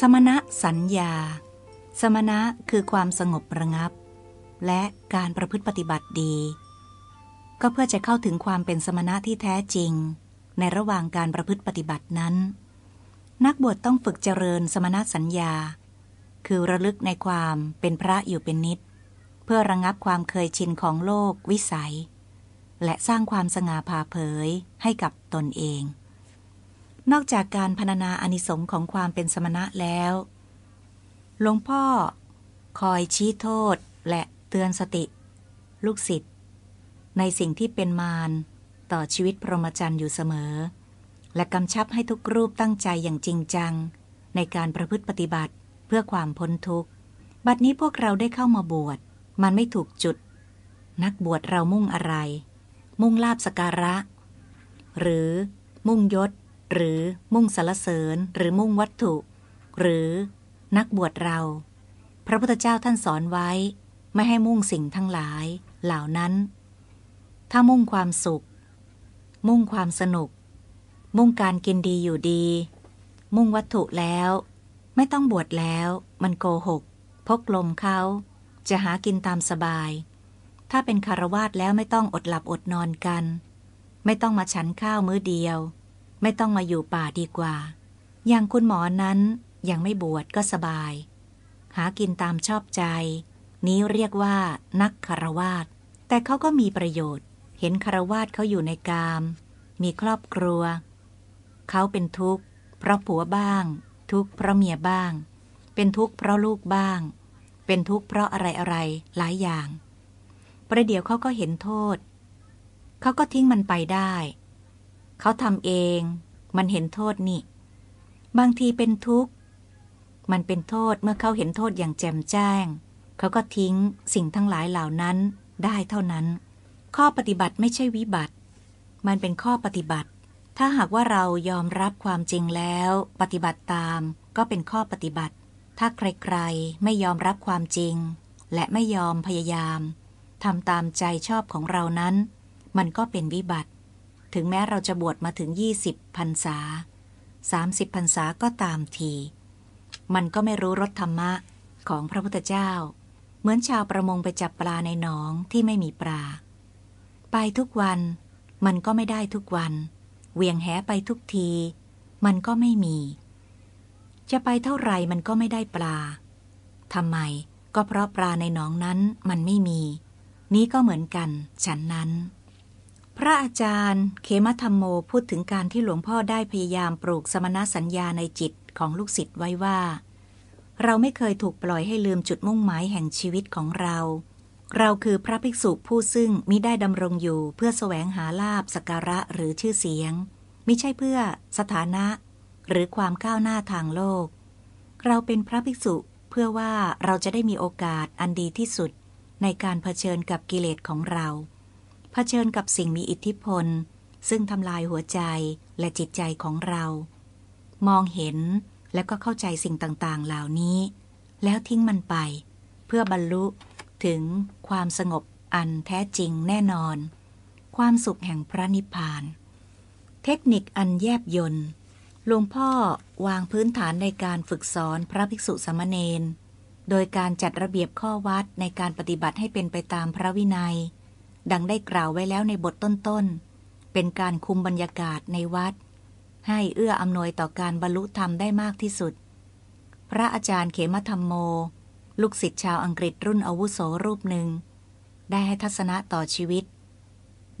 สมณะสัญญาสมณะคือความสงบระงับ และการประพฤติปฏิบัติดี ก็เพื่อจะเข้าถึงความเป็นสมณะที่แท้จริง ในระหว่างการประพฤติปฏิบัตินั้น นักบวชต้องฝึกเจริญสมณะสัญญาคือระลึกในความเป็นพระอยู่เป็นนิด เพื่อระงงับความเคยชินของโลกวิสัย และสร้างความสง่าผ่าเผยให้กับตนเองนอกจากการพรรณนาอนิสงค์ของความเป็นสมณะแล้ว หลวงพ่อ คอยชี้โทษและเตือนสติ ลูกศิษย์ ในสิ่งที่เป็นมารต่อชีวิตพรหมจรรย์อยู่เสมอ และกำชับให้ทุกรูปตั้งใจอย่างจริงจัง ในการประพฤติปฏิบัติเพื่อความพ้นทุกข์ บัดนี้พวกเราได้เข้ามาบวช มันไม่ถูกจุด นักบวชเรามุ่งอะไร มุ่งลาบสการะ หรือมุ่งยศหรือมุ่งสารเสริญหรือมุ่งวัตถุ หรือ นักบวชเรา พระพุทธเจ้าท่านสอนไว้ ไม่ให้มุ่งสิ่งทั้งหลายเหล่านั้น ถ้ามุ่งความสุข มุ่งความสนุก มุ่งการกินดีอยู่ดี มุ่งวัตถุแล้ว ไม่ต้องบวชแล้ว มันโกหก พกลมเขาจะหากินตามสบาย ถ้าเป็นคารวาสแล้วไม่ต้องอดหลับอดนอนกัน ไม่ต้องมาฉันข้าวมื้อเดียวไม่ต้องมาอยู่ป่าดีกว่า อย่างคุณหมอนั้นยังไม่บวชก็สบาย หากินตามชอบใจ นี้เรียกว่า นักคารวาสแต่เขาก็มีประโยชน์ เห็นคารวาสเขาอยู่ในกามมีครอบครัวเขาเป็นทุกข์เพราะผัวบ้าง ทุกข์เพราะเมียบ้าง เป็นทุกข์เพราะลูกบ้าง เป็นทุกข์เพราะอะไรอะไรหลายอย่าง ประเดี๋ยวเขาก็เห็นโทษเขาก็ทิ้งมันไปได้เขาทำเอง มันเห็นโทษนี่ บางทีเป็นทุกข์ มันเป็นโทษเมื่อเขาเห็นโทษอย่างแจ่มแจ้ง เขาก็ทิ้งสิ่งทั้งหลายเหล่านั้นได้เท่านั้น ข้อปฏิบัติไม่ใช่วิบัติ มันเป็นข้อปฏิบัติ ถ้าหากว่าเรายอมรับความจริงแล้ว ปฏิบัติตามก็เป็นข้อปฏิบัติ ถ้าใครๆ ไม่ยอมรับความจริง และไม่ยอมพยายามทำตามใจชอบของเรานั้น มันก็เป็นวิบัติถึงแม้เราจะบวชมาถึง20พรรษา30พรรษาก็ตามที มันก็ไม่รู้รสธรรมะ ของพระพุทธเจ้า เหมือนชาวประมงไปจับปลาในหนองที่ไม่มีปลา ไปทุกวันมันก็ไม่ได้ทุกวัน เวียงแหไปทุกที มันก็ไม่มี จะไปเท่าไหร่มันก็ไม่ได้ปลาทำไมก็เพราะปลาในหนองนั้นมันไม่มี นี้ก็เหมือนกัน ฉันนั้นพระอาจารย์ เขมธรรมโมพูดถึงการที่หลวงพ่อได้พยายามปลูกสมณสัญญาในจิตของลูกศิษย์ไว้ว่า เราไม่เคยถูกปล่อยให้ลืมจุดมุ่งหมายแห่งชีวิตของเรา เราคือพระภิกษุผู้ซึ่งมิได้ดำรงอยู่เพื่อสแสวงหาลาบสการะหรือชื่อเสียงมิใช่เพื่อสถานะหรือความก้าวหน้าทางโลก เราเป็นพระภิกษุเพื่อว่าเราจะได้มีโอกาสอันดีที่สุดในการเผชิญกับกิเลสของเราเผชิญกับสิ่งมีอิทธิพล ซึ่งทำลายหัวใจและจิตใจของเรา มองเห็นและก็เข้าใจสิ่งต่าง ๆ เหล่านี้ แล้วทิ้งมันไป เพื่อบรรลุถึงความสงบอันแท้จริงแน่นอน ความสุขแห่งพระนิพพาน เทคนิคอันแยบยนต์หลวงพ่อวางพื้นฐานในการฝึกสอนพระภิกษุสมมเณรโดยการจัดระเบียบข้อวัดในการปฏิบัติให้เป็นไปตามพระวินัยดังได้กล่าวไว้แล้วในบทต้นๆเป็นการคุมบรรยากาศในวัด ให้เอื้ออำนวยต่อการบรรลุธรรมได้มากที่สุด พระอาจารย์เขมธรรมโม ลูกศิษย์ชาวอังกฤษรุ่นอาวุโสรูปหนึ่ง ได้ให้ทัศนะต่อชีวิต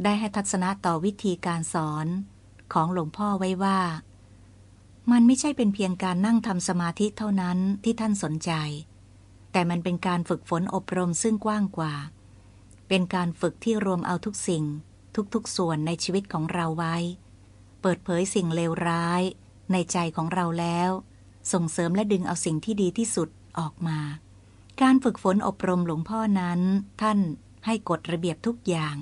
ได้ให้ทัศนะต่อวิธีการสอนของหลวงพ่อไว้ว่า มันไม่ใช่เป็นเพียงการนั่งทำสมาธิเท่านั้นที่ท่านสนใจ แต่มันเป็นการฝึกฝนอบรมซึ่งกว้างกว่าเป็นการฝึกที่รวมเอาทุกสิ่ง ทุกๆส่วนในชีวิตของเราไว้ เปิดเผยสิ่งเลวร้ายในใจของเราแล้ว ส่งเสริมและดึงเอาสิ่งที่ดีที่สุดออกมา การฝึกฝนอบรมหลวงพ่อนั้น ท่านให้กฎระเบียบทุกอย่าง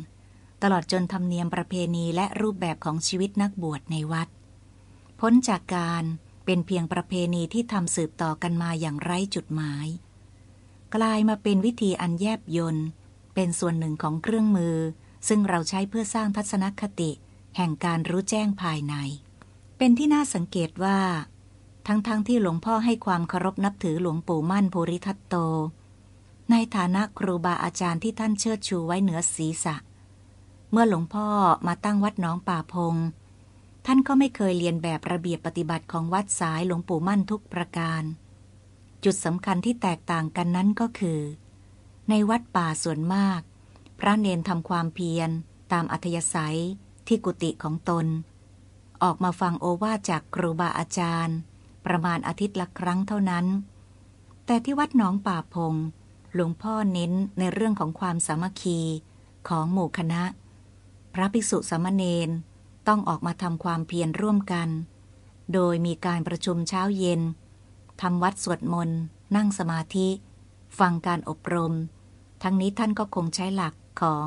ตลอดจนธรรมเนียมประเพณีและรูปแบบของชีวิตนักบวชในวัด พ้นจากการเป็นเพียงประเพณีที่ทำสืบต่อกันมาอย่างไร้จุดหมาย กลายมาเป็นวิธีอันแยบยนต์เป็นส่วนหนึ่งของเครื่องมือ ซึ่งเราใช้เพื่อสร้างทัศนคติแห่งการรู้แจ้งภายใน เป็นที่น่าสังเกตว่า ทั้งๆทที่หลวงพ่อให้ความเคารพนับถือหลวงปู่มั่นภูริทัตโต ในฐานะครูบาอาจารย์ที่ท่านเชิดชูไว้เหนือศีรษะ เมื่อหลวงพ่อมาตั้งวัดน้องป่าพง ท่านก็ไม่เคยเรียนแบบระเบียบปฏิบัติของวัดสายหลวงปู่มั่นทุกประการ จุดสำคัญที่แตกต่างกันนั้นก็คือในวัดป่าส่วนมาก พระเนนทำความเพียรตามอัธยาศัยที่กุฏิของตน ออกมาฟังโอวาจากครูบาอาจารย์ ประมาณอาทิตย์ละครั้งเท่านั้น แต่ที่วัดหนองป่าพงหลวงพ่อเน้นในเรื่องของความสามัคคีของหมู่คณะ พระภิกษุสามเณรต้องออกมาทำความเพียรร่วมกัน โดยมีการประชุมเช้าเย็นทำวัดสวดมนต์นั่งสมาธิฟังการอบรม ทั้งนี้ท่านก็คงใช้หลักของ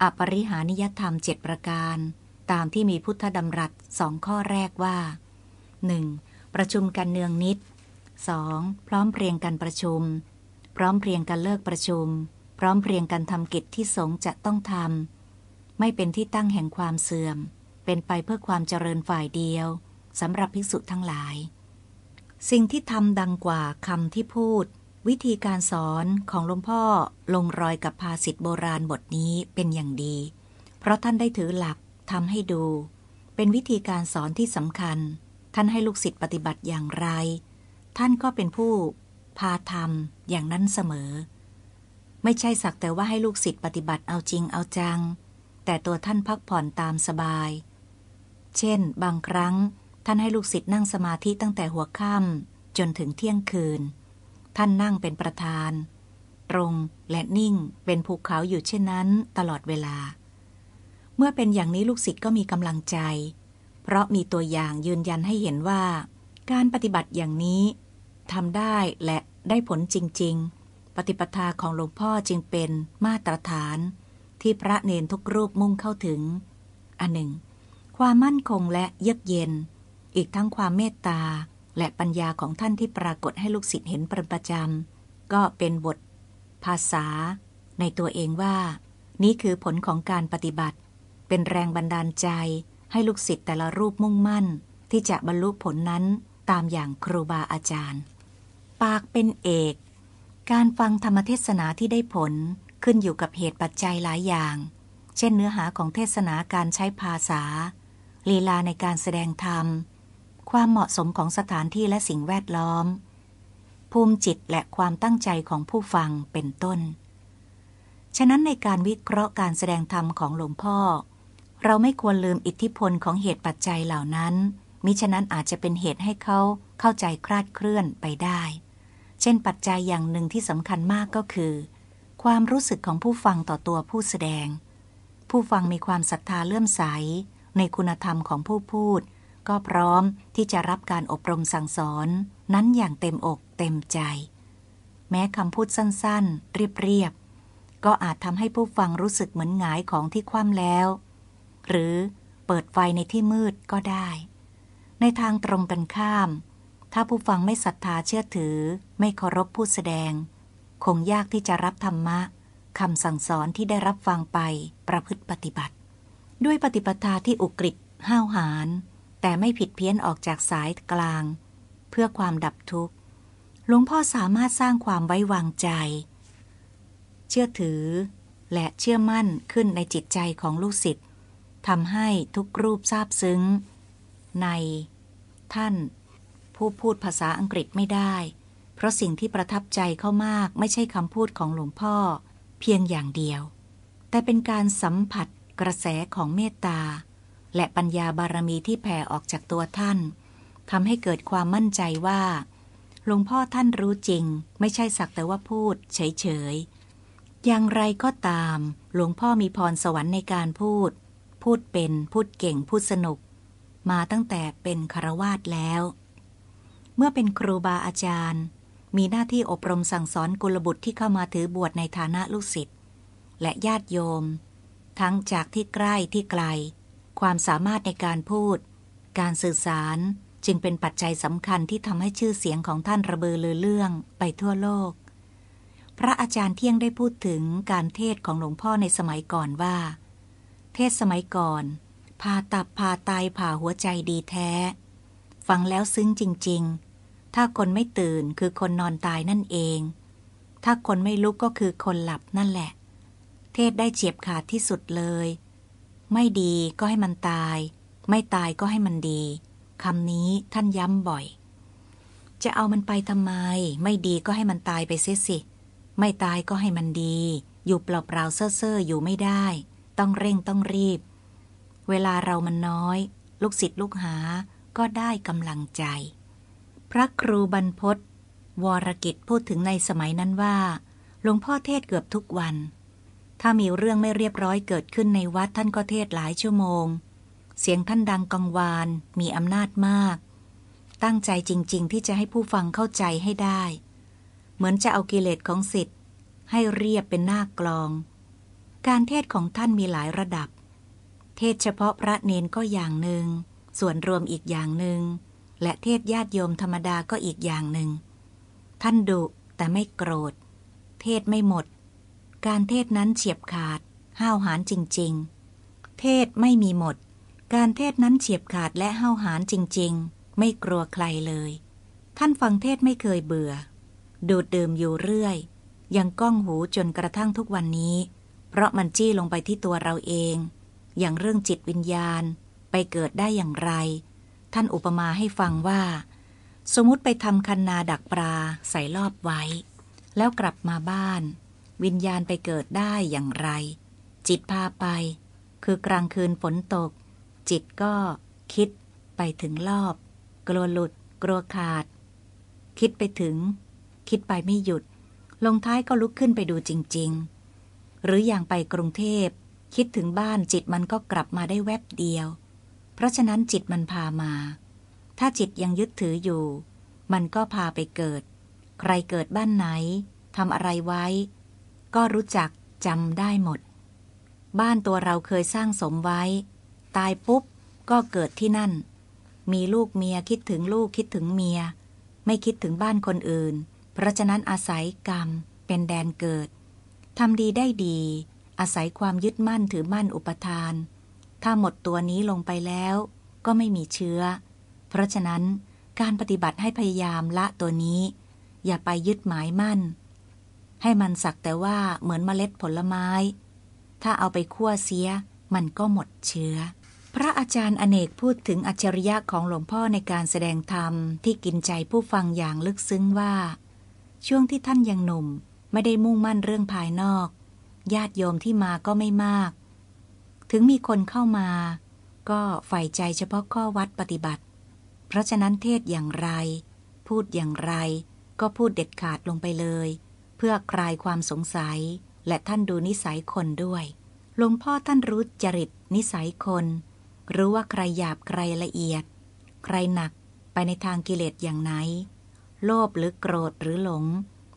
อปริหานิยธรรมเจ็ดประการ ตามที่มีพุทธดำรัสสองข้อแรกว่า 1. ประชุมกันเนืองนิด 2. พร้อมเพรียงกันประชุม พร้อมเพรียงกันเลิกประชุม พร้อมเพรียงกันทำกิจที่สงจะต้องทำไม่เป็นที่ตั้งแห่งความเสื่อม เป็นไปเพื่อความเจริญฝ่ายเดียวสำหรับภิกษุทั้งหลาย สิ่งที่ทำดังกว่าคำที่พูดวิธีการสอนของหลวงพ่อลงรอยกับภาษิตโบราณบทนี้เป็นอย่างดี เพราะท่านได้ถือหลักทำให้ดู เป็นวิธีการสอนที่สำคัญ ท่านให้ลูกศิษย์ปฏิบัติอย่างไร ท่านก็เป็นผู้ พาทำอย่างนั้นเสมอ ไม่ใช่สักแต่ว่าให้ลูกศิษย์ปฏิบัติเอาจริงเอาจัง แต่ตัวท่านพักผ่อนตามสบาย เช่น บางครั้ง ท่านให้ลูกศิษย์นั่งสมาธิตั้งแต่หัวค่ำจนถึงเที่ยงคืนท่านนั่งเป็นประธาน ตรงและนิ่งเป็นภูเขาอยู่เช่นนั้น ตลอดเวลา เมื่อเป็นอย่างนี้ลูกศิษย์ก็มีกำลังใจ เพราะมีตัวอย่างยืนยันให้เห็นว่า การปฏิบัติอย่างนี้ทำได้และได้ผลจริงๆ ปฏิปทาของหลวงพ่อจึงเป็นมาตรฐาน ที่พระเนนทุกรูปมุ่งเข้าถึง อันหนึ่ง ความมั่นคงและเยือกเย็น อีกทั้งความเมตตาและปัญญาของท่านที่ปรากฏให้ลูกศิษย์เห็นเป็นประจำก็เป็นบท ภาษาในตัวเองว่า นี่คือผลของการปฏิบัติ เป็นแรงบันดาลใจให้ลูกศิษย์แต่ละรูปมุ่งมั่น ที่จะบรรลุผลนั้นตามอย่างครูบาอาจารย์ ปากเป็นเอก การฟังธรรมเทศนาที่ได้ผลขึ้นอยู่กับเหตุปัจจัยหลายอย่าง เช่น เนื้อหาของเทศนาการใช้ภาษา ลีลาในการแสดงธรรมความเหมาะสมของสถานที่และสิ่งแวดล้อม ภูมิจิตและความตั้งใจของผู้ฟังเป็นต้น ฉะนั้นในการวิเคราะห์การแสดงธรรมของหลวงพ่อ เราไม่ควรลืมอิทธิพลของเหตุปัจจัยเหล่านั้น มิฉะนั้นอาจจะเป็นเหตุให้เขา เข้าใจคลาดเคลื่อนไปได้ เช่น ปัจจัยอย่างหนึ่งที่สำคัญมากก็คือ ความรู้สึกของผู้ฟังต่อตัวผู้แสดง ผู้ฟังมีความศรัทธาเลื่อมใส ในคุณธรรมของผู้พูดก็พร้อมที่จะรับการอบรมสั่งสอนนั้นอย่างเต็มอกเต็มใจ แม้คำพูดสั้นๆ เรียบๆ ก็อาจทำให้ผู้ฟังรู้สึกเหมือนหงายของที่คว่ำแล้ว หรือเปิดไฟในที่มืดก็ได้ ในทางตรงกันข้าม ถ้าผู้ฟังไม่ศรัทธาเชื่อถือไม่เคารพผู้แสดง คงยากที่จะรับธรรมะคำสั่งสอนที่ได้รับฟังไปประพฤติปฏิบัติ ด้วยปฏิปทาที่อุกฤษห้าวหาญแต่ไม่ผิดเพี้ยนออกจากสายกลาง เพื่อความดับทุกข์ หลวงพ่อสามารถสร้างความไว้วางใจ เชื่อถือ และเชื่อมั่นขึ้นในจิตใจของลูกศิษย์ทำให้ทุกรูปทราบซึ้ง ใน ท่าน ผู้พูดภาษาอังกฤษไม่ได้ เพราะสิ่งที่ประทับใจเข้ามากไม่ใช่คำพูดของหลวงพ่อ เพียงอย่างเดียว แต่เป็นการสัมผัสกระแสของเมตตาและปัญญาบารมีที่แผ่ออกจากตัวท่านทำให้เกิดความมั่นใจว่า หลวงพ่อท่านรู้จริง ไม่ใช่สักแต่ว่าพูดเฉยๆ อย่างไรก็ตาม หลวงพ่อมีพรสวรรค์ในการพูด พูดเป็นพูดเก่งพูดสนุก มาตั้งแต่เป็นคารวาสแล้ว เมื่อเป็นครูบาอาจารย์ มีหน้าที่อบรมสั่งสอนกุลบุตรที่เข้ามาถือบวชในฐานะลูกศิษย์และญาติโยม ทั้งจากที่ใกล้ที่ไกลความสามารถในการพูด การสื่อสารจึงเป็นปัจจัยสำคัญที่ทำให้ชื่อเสียงของท่านระเบือเลือเรื่องไปทั่วโลก พระอาจารย์เที่ยงได้พูดถึงการเทศของหลวงพ่อในสมัยก่อนว่า เทศสมัยก่อนผ่าตับผ่าไตาผ่าหัวใจดีแท้ ฟังแล้วซึ้งจริงๆ ถ้าคนไม่ตื่นคือคนนอนตายนั่นเอง ถ้าคนไม่ลุกก็คือคนหลับนั่นแหละ เทศได้เฉียบขาดที่สุดเลยไม่ดีก็ให้มันตาย ไม่ตายก็ให้มันดีคำนี้ท่านย้ำบ่อย จะเอามันไปทำไม ไม่ดีก็ให้มันตายไปเสียสิ ไม่ตายก็ให้มันดี อยู่เปล่าเปล่าเซ่อเออยู่ไม่ได้ ต้องเร่งต้องรีบ เวลาเรามันน้อยลูกศิษย์ลูกหาก็ได้กำลังใจ พระครูบรรพศวรกิจพูดถึงในสมัยนั้นว่าหลวงพ่อเทศเกือบทุกวันถ้ามีเรื่องไม่เรียบร้อยเกิดขึ้นในวัดท่านก็เทศหลายชั่วโมง เสียงท่านดังกังวานมีอำนาจมาก ตั้งใจจริงๆ ที่จะให้ผู้ฟังเข้าใจให้ได้ เหมือนจะเอากิเลสของสิทธิ์ให้เรียบเป็นหน้ากลอง การเทศของท่านมีหลายระดับ เทศเฉพาะพระเนนก็อย่างหนึ่ง ส่วนรวมอีกอย่างหนึ่ง และเทศญาติโยมธรรมดาก็อีกอย่างหนึ่ง ท่านดุแต่ไม่โกรธ เทศไม่หมดการเทศนั้นเฉียบขาด ห้าวหาญจริงๆ เทศไม่มีหมด การเทศนั้นเฉียบขาดและห้าวหาญจริง ๆ ไม่กลัวใครเลย ท่านฟังเทศไม่เคยเบื่อ ดูดดื่มอยู่เรื่อย ยังก้องหูจนกระทั่งทุกวันนี้ เพราะมันจี้ลงไปที่ตัวเราเอง อย่างเรื่องจิตวิญญาณไปเกิดได้อย่างไร ท่านอุปมาให้ฟังว่า สมมติไปทำคันนาดักปลาใส่รอบไว้ แล้วกลับมาบ้านวิญญาณไปเกิดได้อย่างไร จิตพาไป คือกลางคืนฝนตก จิตก็ คิดไปถึงรอบ กลัวหลุด กลัวขาด คิดไปถึง คิดไปไม่หยุด ลงท้ายก็ลุกขึ้นไปดูจริงๆ หรืออย่างไปกรุงเทพ คิดถึงบ้านจิตมันก็กลับมาได้แวบเดียว เพราะฉะนั้นจิตมันพามา ถ้าจิตยังยึดถืออยู่ มันก็พาไปเกิด ใครเกิดบ้านไหนทำอะไรไว้ก็รู้จักจำได้หมด บ้านตัวเราเคยสร้างสมไว้ ตายปุ๊บก็เกิดที่นั่น มีลูกเมียคิดถึงลูกคิดถึงเมีย ไม่คิดถึงบ้านคนอื่น เพราะฉะนั้นอาศัยกรรมเป็นแดนเกิดทำดีได้ดี อาศัยความยึดมั่นถือมั่นอุปทาน ถ้าหมดตัวนี้ลงไปแล้ว ก็ไม่มีเชื้อ เพราะฉะนั้นการปฏิบัติให้พยายามละตัวนี้ อย่าไปยึดหมายมั่นให้มันสักแต่ว่าเหมือนเมล็ดผลไม้ ถ้าเอาไปคั่วเสีย มันก็หมดเชื้อ พระอาจารย์อเนก พูดถึงอัจฉริยะของหลวงพ่อในการแสดงธรรมที่กินใจผู้ฟังอย่างลึกซึ้งว่า ช่วงที่ท่านยังหนุ่ม ไม่ได้มุ่งมั่นเรื่องภายนอก ญาติโยมที่มาก็ไม่มาก ถึงมีคนเข้ามา ก็ใฝ่ใจเฉพาะข้อวัดปฏิบัติ เพราะฉะนั้นเทศอย่างไร พูดอย่างไรก็พูดเด็ดขาดลงไปเลยพื่อ คลายความสงสัยและท่านดูนิสัยคนด้วย หลวงพ่อท่านรู้ จริตนิสัยคน รู้ ว่าใครหยาบใครละเอียด ใครหนักไปในทางกิเลสอย่างไหน โลภหรือโกรธหรือหลง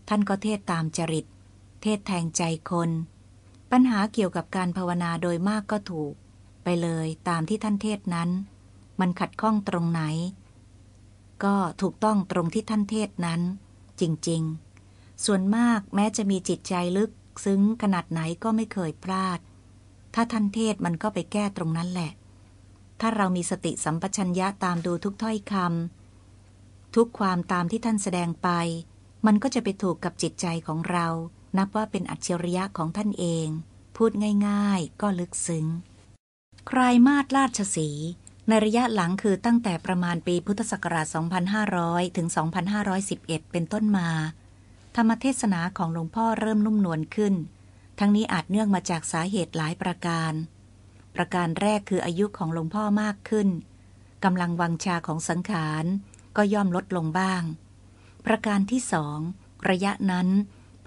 ท่านก็เทศตาม จริต เทศแทงใจคน ปัญหาเกี่ยวกับการภาวนา โดยมากก็ถูก ไปเลยตามที่ท่านเทศนั้น มันขัดข้องตรงไหน ก็ถูกต้องตรงที่ท่านเทศนั้น จริงๆส่วนมากแม้จะมีจิตใจลึกซึ้งขนาดไหนก็ไม่เคยพลาด ถ้าท่านเทศมันก็ไปแก้ตรงนั้นแหละ ถ้าเรามีสติสัมปชัญญะตามดูทุกถ้อยคำ ทุกความตามที่ท่านแสดงไป มันก็จะไปถูกกับจิตใจของเรา นับว่าเป็นอัจฉริยะของท่านเอง พูดง่ายๆ ก็ลึกซึ้งครมาดราชสี ในระยะหลังคือตั้งแต่ประมาณปีพุทธศักราช 2500 ถึง 2511 เป็นต้นมาธรรมเทศนาของหลวงพ่อเริ่มนุ่มนวลขึ้น ทั้งนี้อาจเนื่องมาจากสาเหตุหลายประการ ประการแรกคืออายุของหลวงพ่อมากขึ้นกำลังวังชาของสังขารก็ย่อมลดลงบ้าง ประการที่สองระยะนั้น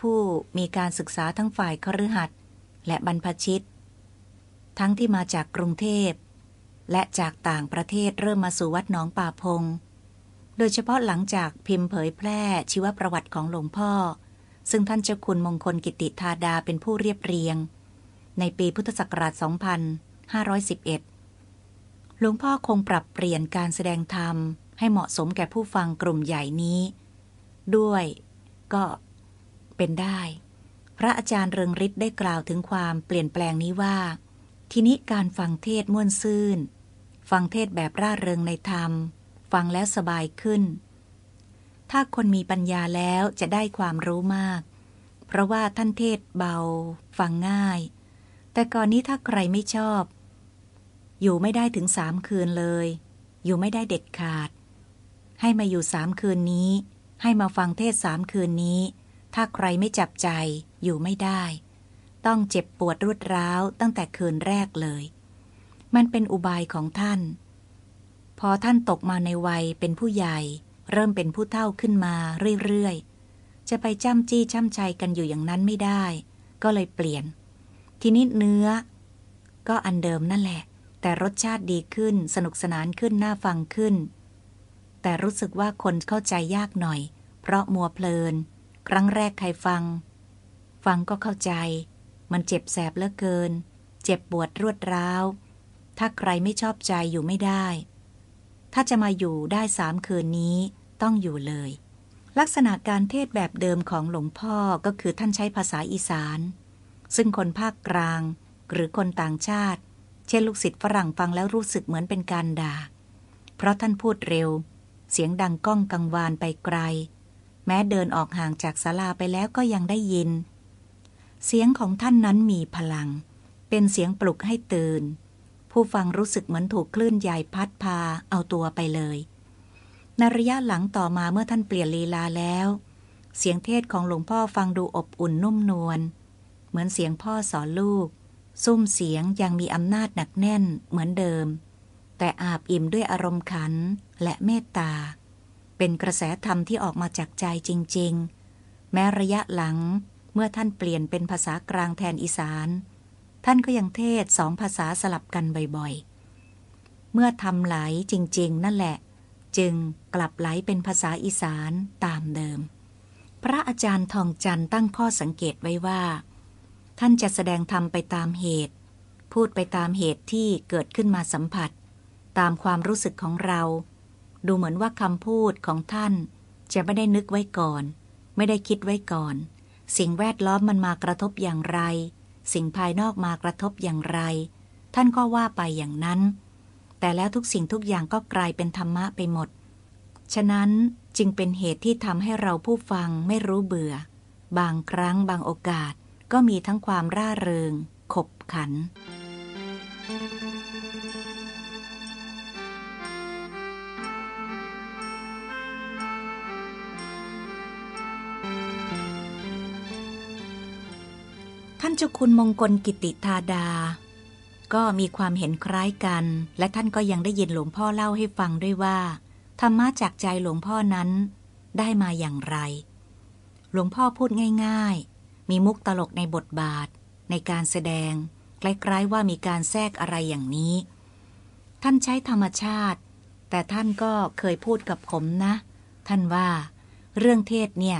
ผู้มีการศึกษาทั้งฝ่ายคฤหัสถ์และบรรพชิต ทั้งที่มาจากกรุงเทพและจากต่างประเทศเริ่มมาสู่วัดหนองป่าพงโดยเฉพาะหลังจากพิมพ์เผยแพร่ชีวประวัติของหลวงพ่อ ซึ่งท่านเจ้าคุณมงคลกิติธาดาเป็นผู้เรียบเรียง ในปีพุทธศักราช 2511 หลวงพ่อคงปรับเปลี่ยนการแสดงธรรมให้เหมาะสมแก่ผู้ฟังกลุ่มใหญ่นี้ ด้วยก็เป็นได้ พระอาจารย์เริงฤทธิ์ได้กล่าวถึงความเปลี่ยนแปลงนี้ว่า ทีนี้การฟังเทศม่วนซื่นฟังเทศแบบร่าเริงในธรรมฟังแล้วสบายขึ้น ถ้าคนมีปัญญาแล้วจะได้ความรู้มาก เพราะว่าท่านเทศเบา ฟังง่าย แต่ก่อนนี้ถ้าใครไม่ชอบ อยู่ไม่ได้ถึงสามคืนเลย อยู่ไม่ได้เด็ดขาด ให้มาอยู่สามคืนนี้ ให้มาฟังเทศสามคืนนี้ ถ้าใครไม่จับใจ อยู่ไม่ได้ ต้องเจ็บปวดรุดร้าวตั้งแต่คืนแรกเลย มันเป็นอุบายของท่านพอท่านตกมาในวัยเป็นผู้ใหญ่ เริ่มเป็นผู้เฒ่าขึ้นมาเรื่อย ๆ จะไปจ้ำจี้จ้ำใจกันอยู่อย่างนั้นไม่ได้ ก็เลยเปลี่ยน ทีนี้เนื้อ ก็อันเดิมนั่นแหละ แต่รสชาติดีขึ้นสนุกสนานขึ้นน่าฟังขึ้น แต่รู้สึกว่าคนเข้าใจยากหน่อย เพราะมัวเพลิน ครั้งแรกใครฟัง ฟังก็เข้าใจ มันเจ็บแสบเหลือเกิน เจ็บปวดรวดร้าวถ้าใครไม่ชอบใจอยู่ไม่ได้ถ้าจะมาอยู่ได้สามคืนนี้ต้องอยู่เลย ลักษณะการเทศแบบเดิมของหลวงพ่อก็คือท่านใช้ภาษาอีสาน ซึ่งคนภาคกลางหรือคนต่างชาติ เช่นลูกศิษย์ฝรั่งฟังแล้วรู้สึกเหมือนเป็นการด่า เพราะท่านพูดเร็ว เสียงดังก้องกังวานไปไกล แม้เดินออกห่างจากศาลาไปแล้วก็ยังได้ยิน เสียงของท่านนั้นมีพลัง เป็นเสียงปลุกให้ตื่นผู้ฟังรู้สึกเหมือนถูกคลื่นใหญ่พัดพาเอาตัวไปเลยในระยะหลังต่อมาเมื่อท่านเปลี่ยนลีลาแล้ว เสียงเทศของหลวงพ่อฟังดูอบอุ่นนุ่มนวลเหมือนเสียงพ่อสอนลูก ซุ้มเสียงยังมีอำนาจหนักแน่นเหมือนเดิม แต่อาบอิ่มด้วยอารมณ์ขันและเมตตา เป็นกระแสธรรมที่ออกมาจากใจจริงๆ แม้ระยะหลังเมื่อท่านเปลี่ยนเป็นภาษากลางแทนอีสานท่านก็ยังเทศสองภาษาสลับกันบ่อยๆ เมื่อทำไหลจริงๆ นั่นแหละ จึงกลับไหลเป็นภาษาอีสานตามเดิม พระอาจารย์ทองจันตั้งข้อสังเกตไว้ว่า ท่านจะแสดงธรรมไปตามเหตุ พูดไปตามเหตุที่เกิดขึ้นมาสัมผัส ตามความรู้สึกของเรา ดูเหมือนว่าคำพูดของท่านจะไม่ได้นึกไว้ก่อน ไม่ได้คิดไว้ก่อน สิ่งแวดล้อมมันมากระทบอย่างไรสิ่งภายนอกมากระทบอย่างไร ท่านก็ว่าไปอย่างนั้น แต่แล้วทุกสิ่งทุกอย่างก็กลายเป็นธรรมะไปหมด ฉะนั้นจึงเป็นเหตุที่ทำให้เราผู้ฟังไม่รู้เบื่อ บางครั้งบางโอกาสก็มีทั้งความร่าเริง ขบขันานเจ้าคุณมงคลกิติธาดา ก็มีความเห็นคล้ายกัน และท่านก็ยังได้ยินหลวงพ่อเล่าให้ฟังด้วยว่า ธรรมะจากใจหลวงพ่อนั้นได้มาอย่างไร หลวงพ่อพูดง่าย ๆ มีมุกตลกในบทบาทในการแสดงคล้ายๆว่ามีการแทรกอะไรอย่างนี้ ท่านใช้ธรรมชาติ แต่ท่านก็เคยพูดกับผมนะ ท่านว่าเรื่องเทศเนี่ย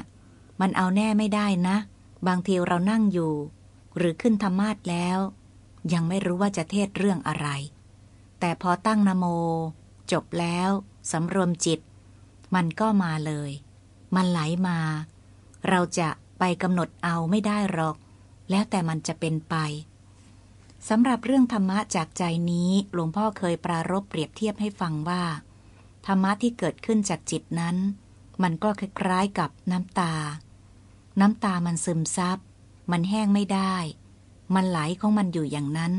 มันเอาแน่ไม่ได้นะ บางทีเรานั่งอยู่หรือขึ้นธรรมาทแล้ว ยังไม่รู้ว่าจะเทศเรื่องอะไร แต่พอตั้งนโม จบแล้ว สำรวมจิต มันก็มาเลย มันไหลมา เราจะไปกำหนดเอาไม่ได้หรอก แล้วแต่มันจะเป็นไปสำหรับเรื่องธรรมะจากใจนี้หลวงพ่อเคยปรารบเปรียบเทียบให้ฟังว่า ธรรมะที่เกิดขึ้นจากจิตนั้น มันก็คล้ายๆกับน้ำตา น้ำตามันซึมซับมันแห้งไม่ได้ มันไหลของมันอยู่อย่างนั้น